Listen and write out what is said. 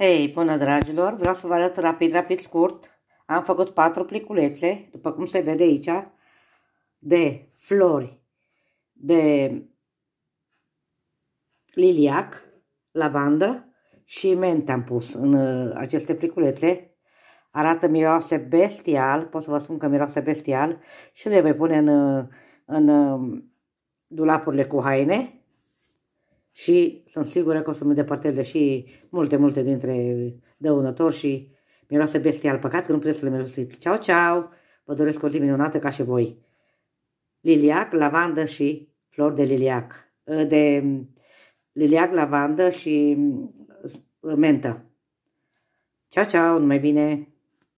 Hei, bună dragilor! Vreau să vă arăt rapid, rapid, scurt. Am făcut patru pliculețe, după cum se vede aici, de flori, de liliac, lavandă și mente am pus în uh, aceste pliculețe. Arată miroase bestial, pot să vă spun că miroase bestial și le voi pune în, uh, în uh, dulapurile cu haine și sunt sigură că o să mă departez de și multe, multe dintre dăunători și miroase bestial. Păcat că nu puteți să le mergeți. Ceau, ceau! Vă doresc o zi minunată ca și voi. Liliac, lavandă și flori de liliac. Ă, de mm, liliac, lavandă și mm, mentă. Ceau, ceau! Numai bine!